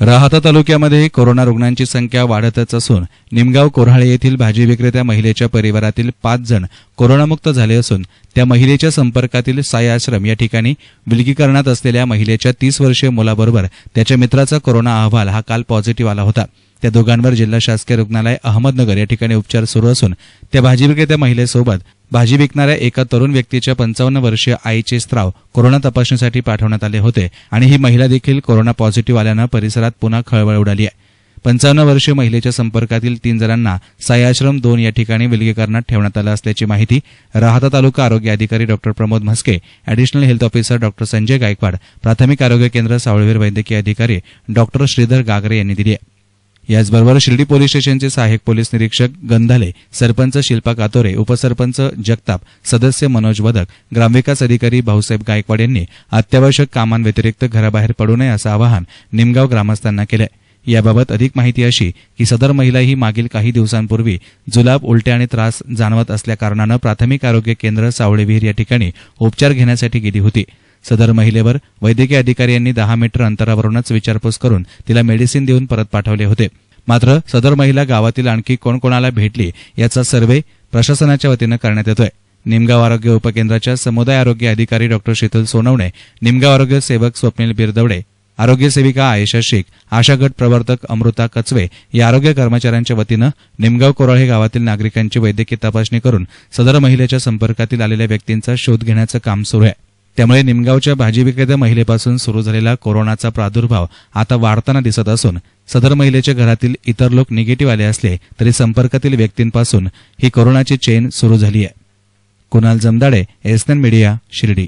राहता तालुक्यामध्ये कोरोना रुग्णांची संख्या वाढतच असून निमगाव कोराळे येथील भाजी विक्रेत्या महिलेच्या परिवारातील पाच जण कोरोनामुक्त झाले असून त्या महिलेच्या संपर्कातील साय आश्रम या ठिकाणी विलगीकरणात असलेल्या महिलेच्या तीस वर्षीय मुलाबरोबर त्याच्या मित्राचा कोरोना अहवाल हा काल पॉझिटिव्ह आला होता त्या दोघांवर जिल्हा शासकीय रुग्णालय अहमदनगर या ठिकाणी उपचार सुरू असून त्या भाजी विक्रेत्या महिलेसोबत भाजी विकणाऱ्या एका तरुण व्यक्तीच्या पंचावन्न वर्षीय आईचे स्त्राव कोरोना तपासणीसाठी पाठवण्यात आले होते आणि ही महिला देखील कोरोना पॉझिटिव्ह आल्यानं परिसरात पुन्हा खळबळ उडाली आहे पंचावन्न वर्षीय महिलेच्या संपर्कातील तीन जणांना सायाश्रम दोन या ठिकाणी विलगीकरणात ठेवण्यात आलं असल्याची माहिती राहता तालुका आरोग्य अधिकारी doctor Pramod Mhaske additional health officer doctor Sanjay Gaikwad प्राथमिक आरोग्य केंद्र सावळवीर वैद्यकीय अधिकारी डॉक्टर श्रीधर गागरे यांनी दिली आहे याचबरोबर शिर्डी पोलीस स्टेशनचे सहाय्यक पोलीस निरीक्षक गंधाले सरपंच शिल्पा कातोरे उपसरपंच जगताप सदस्य मनोज वदक ग्रामविकास अधिकारी भाऊसाहेब गायकवाड यांनी अत्यावश्यक कामांव्यतिरिक्त घराबाहेर पडू नये असं आवाहन निमगाव ग्रामस्थांना केलं याबाबत अधिक माहिती अशी की सदर महिला ही मागील काही दिवसांपूर्वी जुलाब उलट्या आणि त्रास जाणवत असल्याकारणानं प्राथमिक आरोग्य केंद्र सावळेविहीर या ठिकाणी उपचार घेण्यासाठी गेली होती सदर महिलेवर वैद्यकीय अधिकारी यांनी दहा मीटर अंतरावरूनच विचारपूस करून तिला मेडिसिन देऊन परत पाठवले होते मात्र सदर महिला गावातील आणखी कोणकोणाला भेटली याचा सर्वे प्रशासनाच्या वतीनं करण्यात येतोय निमगाव आरोग्य उपकेंद्राच्या समुदाय आरोग्य अधिकारी डॉक्टर शीतल सोनवणे निमगाव आरोग्य सेवक स्वप्नील बिरदवडे आरोग्य सेविका आयशा शेख आशा गट प्रवर्तक अमृता कचवे या आरोग्य कर्मचाऱ्यांच्या वतीनं निमगाव कोराळे गावातील नागरिकांची वैद्यकीय तपासणी करून सदर महिलेच्या संपर्कातील आलेल्या व्यक्तींचा शोध घेण्याचं काम सुरू आहे त्यामुळे निमगावच्या भाजी विक्रेत्या महिलेपासून सुरू झालेला कोरोनाचा प्रादुर्भाव आता वाढताना दिसत असून सदर महिलेच्या घरातील इतर लोक निगेटिव्ह आले असले तरी संपर्कातील व्यक्तींपासून ही कोरोनाची चेन सुरू झाली आहे कुणाल जमदाडे एसएन मीडिया शिर्डी